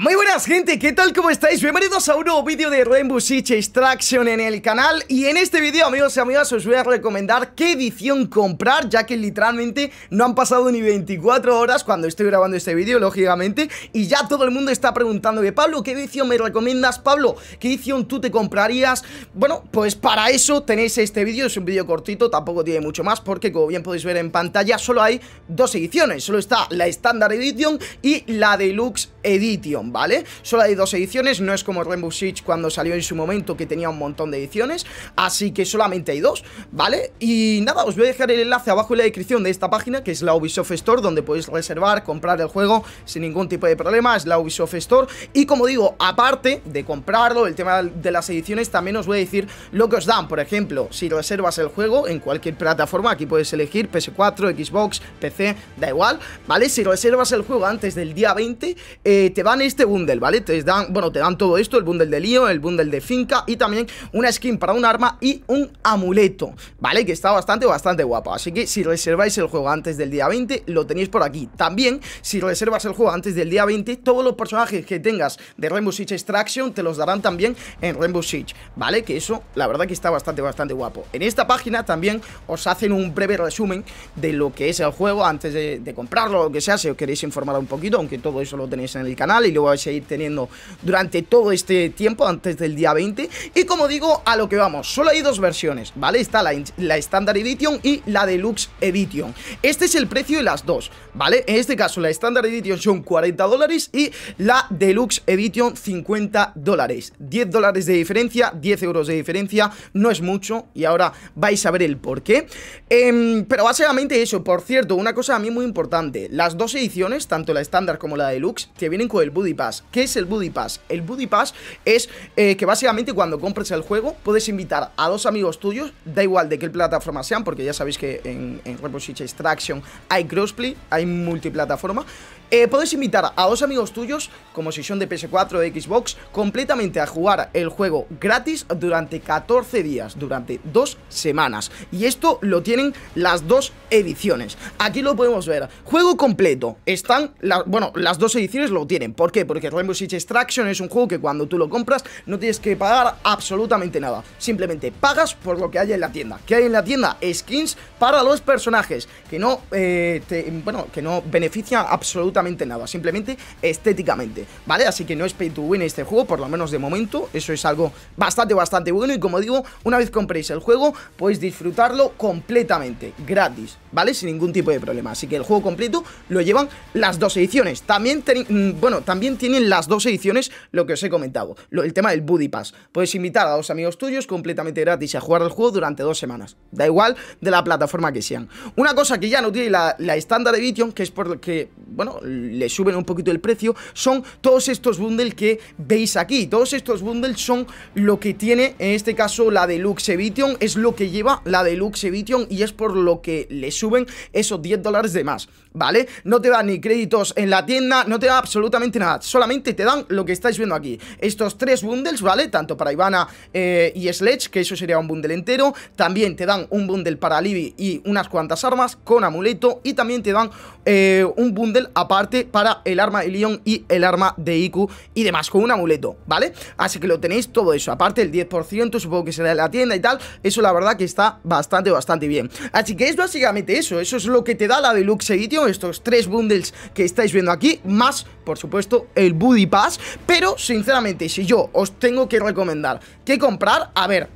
Muy buenas gente, ¿qué tal? ¿Cómo estáis? Bienvenidos a un nuevo vídeo de Rainbow Six Extraction en el canal Y en este vídeo, amigos y amigas, os voy a recomendar qué edición comprar Ya que literalmente no han pasado ni 24 horas cuando estoy grabando este vídeo, lógicamente Y ya todo el mundo está preguntando Pablo, ¿qué edición me recomiendas? Pablo, ¿qué edición tú te comprarías? Bueno, pues para eso tenéis este vídeo, es un vídeo cortito, tampoco tiene mucho más Porque como bien podéis ver en pantalla, solo hay dos ediciones Solo está la Standard Edition y la Deluxe Edition ¿vale? Solo hay dos ediciones, no es como Rainbow Six cuando salió en su momento que tenía un montón de ediciones, así que solamente hay dos, ¿vale? Y nada, os voy a dejar el enlace abajo en la descripción de esta página, que es la Ubisoft Store, donde podéis reservar, comprar el juego sin ningún tipo de problema, es la Ubisoft Store, y como digo, aparte de comprarlo, el tema de las ediciones, también os voy a decir lo que os dan, por ejemplo, si reservas el juego en cualquier plataforma, aquí puedes elegir PS4, Xbox, PC, da igual, ¿vale? Si reservas el juego antes del día 20, eh, te van este este bundle, ¿vale? Te dan, bueno, te dan todo esto, el bundle de lío, el bundle de finca y también una skin para un arma y un amuleto, ¿vale? Que está bastante, bastante guapo, Así que si reserváis el juego antes del día 20, lo tenéis por aquí. También, si reservas el juego antes del día 20, todos los personajes que tengas de Rainbow Six Extraction te los darán también en Rainbow Six, ¿vale? Que eso, la verdad que está bastante, bastante guapo. En esta página también os hacen un breve resumen de lo que es el juego antes de, Comprarlo comprarlo, lo que sea, si os queréis informar un poquito, aunque todo eso lo tenéis en el canal y lo vais a ir teniendo durante todo este tiempo, antes del día 20. Y como digo, a lo que vamos, solo hay dos versiones, ¿vale? Está la, la Standard Edition y la Deluxe Edition. Este es el precio de las dos, ¿vale? En este caso, la Standard Edition son 40 dólares y la Deluxe Edition 50 dólares. 10 dólares de diferencia, 10 euros de diferencia, no es mucho y ahora vais a ver el por qué. Em, pero básicamente eso, por cierto, una cosa a mí muy importante, las dos ediciones, tanto la estándar como la deluxe, que vienen con el Buddy ¿Qué es el Buddy Pass? El Buddy Pass es eh, que básicamente cuando compres el juego puedes invitar a dos amigos tuyos, da igual de qué plataforma sean, porque ya sabéis que en, en Extraction hay crossplay, hay multiplataforma, eh, puedes invitar a dos amigos tuyos, como si son de PS4 o de Xbox, completamente a jugar el juego gratis durante 14 días, durante dos semanas. Y esto lo tienen las dos ediciones. Aquí lo podemos ver. Juego completo. Están, bueno, las dos ediciones lo tienen. ¿Por qué? Porque Rainbow Six Extraction es un juego que cuando tú lo compras no tienes que pagar absolutamente nada. Simplemente pagas por lo que hay en la tienda. ¿Qué hay en la tienda? Skins para los personajes. Que no, eh, bueno, que no beneficia absolutamente nada, simplemente estéticamente, ¿vale? Así que no es pay to win este juego, por lo menos de momento, eso es algo bastante, bastante bueno y como digo, una vez compréis el juego, podéis disfrutarlo completamente, gratis, ¿vale? Sin ningún tipo de problema, así que el juego completo lo llevan las dos ediciones, también, mm, bueno, también tienen las dos ediciones lo que os he comentado, el tema del Buddy Pass, podéis invitar a dos amigos tuyos completamente gratis a jugar al juego durante dos semanas, da igual de la plataforma que sean. Una cosa que ya no tiene la, estándar de Edition, que es por que, bueno, le suben un poquito el precio, son todos estos bundles que veis aquí. Todos estos bundles son lo que tiene, en este caso, la Deluxe Edition, es lo que lleva la Deluxe Edition y es por lo que le suben esos 10 dólares de más, ¿vale? No te dan ni créditos en la tienda, no te dan absolutamente nada, solamente te dan lo que estáis viendo aquí. Estos tres bundles, ¿vale? Tanto para Ivana eh, y Sledge, que eso sería un bundle entero, también te dan un bundle para Libby y unas cuantas armas con amuleto y también te dan eh, un bundle aparte para el arma de Leon y el arma de Iku y demás, con un amuleto, ¿vale? Así que lo tenéis todo eso, aparte el 10%, supongo que será en la tienda y tal, eso la verdad que está bastante, bastante bien. Así que es básicamente eso, eso es lo que te da la Deluxe Edition, estos tres bundles que estáis viendo aquí, más, por supuesto, el Buddy Pass, pero sinceramente, si yo os tengo que recomendar que comprar, a ver,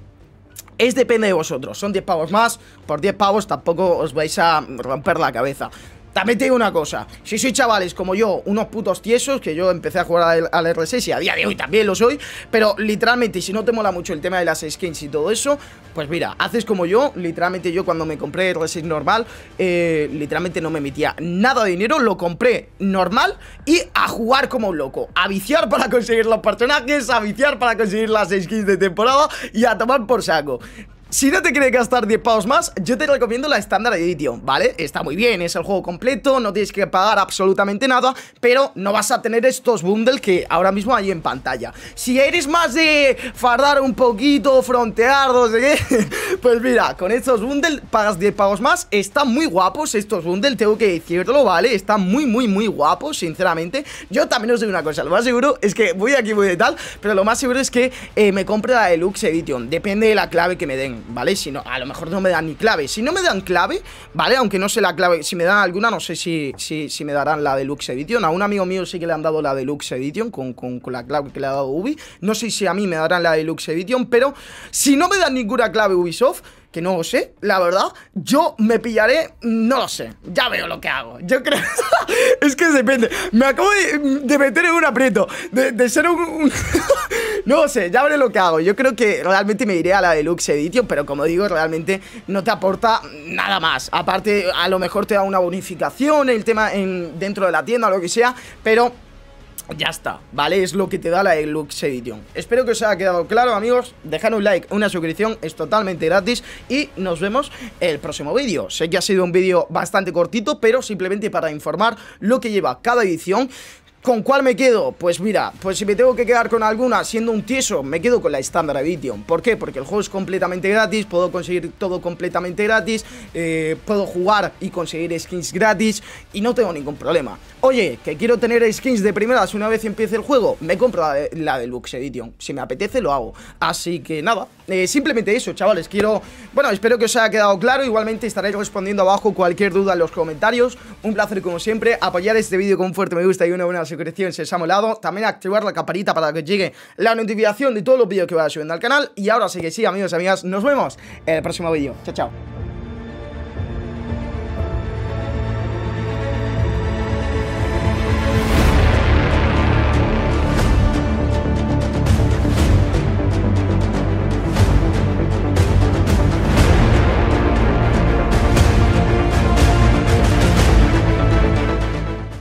es depende de vosotros, son 10 pavos más, por 10 pavos tampoco os vais a romper la cabeza también te digo una cosa, si sois chavales como yo, unos putos tiesos, que yo empecé a jugar al R6 y a día de hoy también lo soy, pero literalmente si no te mola mucho el tema de las skins y todo eso, pues mira, haces como yo, literalmente yo cuando me compré R6 normal, eh, literalmente no me metía nada de dinero, lo compré normal y a jugar como un loco, a viciar para conseguir los personajes, a viciar para conseguir las skins de temporada y a tomar por saco. Si no te quieres gastar 10 pavos más, yo te recomiendo la estándar Edition, ¿vale? Está muy bien, es el juego completo, no tienes que pagar absolutamente nada, pero no vas a tener estos bundles que ahora mismo hay en pantalla. Si eres más de fardar un poquito, frontear, no sé qué, pues mira, con estos bundles pagas 10 pavos más, están muy guapos estos bundles, tengo que decirlo, ¿vale? Están muy, muy, muy guapos, sinceramente. Yo también os digo una cosa, lo más seguro es que voy aquí, voy de tal, pero lo más seguro es que eh, me compre la Deluxe Edition, depende de la clave que me den. ¿vale? Si no, a lo mejor no me dan ni clave. Si no me dan clave, ¿vale? Aunque no sé la clave, si me dan alguna, no sé si, si, me darán la Deluxe Edition. A un amigo mío sí que le han dado la Deluxe Edition con, la clave que le ha dado Ubi. No sé si a mí me darán la Deluxe Edition, pero si no me dan ninguna clave Ubisoft que no lo sé, la verdad, yo me pillaré, no lo sé, ya veo lo que hago, yo creo, es que depende, me acabo de, meter en un aprieto, de, ser un... No sé, ya veré lo que hago. Yo creo que realmente me iré a la Deluxe Edition, pero como digo, realmente no te aporta nada más. Aparte, a lo mejor te da una bonificación, el tema en, dentro de la tienda o lo que sea, pero... Ya está, ¿vale? Es lo que te da la Deluxe Edition Espero que os haya quedado claro, amigos Dejad un like, una suscripción, es totalmente gratis Y nos vemos el próximo vídeo Sé que ha sido un vídeo bastante cortito Pero simplemente para informar lo que lleva cada edición ¿Con cuál me quedo? Pues mira, pues si me tengo que quedar con alguna siendo un tieso, me quedo con la estándar Edition. ¿Por qué? Porque el juego es completamente gratis, puedo conseguir todo completamente gratis, eh, puedo jugar y conseguir skins gratis y no tengo ningún problema. Oye, que quiero tener skins de primeras una vez empiece el juego, me compro la, Deluxe Edition. Si me apetece, lo hago. Así que nada, eh, simplemente eso, chavales. Quiero, bueno, espero que os haya quedado claro. Igualmente Estaré respondiendo abajo cualquier duda en los comentarios. Un placer como siempre, apoyar este vídeo con un fuerte me gusta y una buena semana suscripción si os ha molado, también activar la campanita para que llegue la notificación de todos los vídeos que vaya subiendo al canal. Y ahora sí que sí, amigos y amigas, nos vemos en el próximo vídeo. Chao, chao.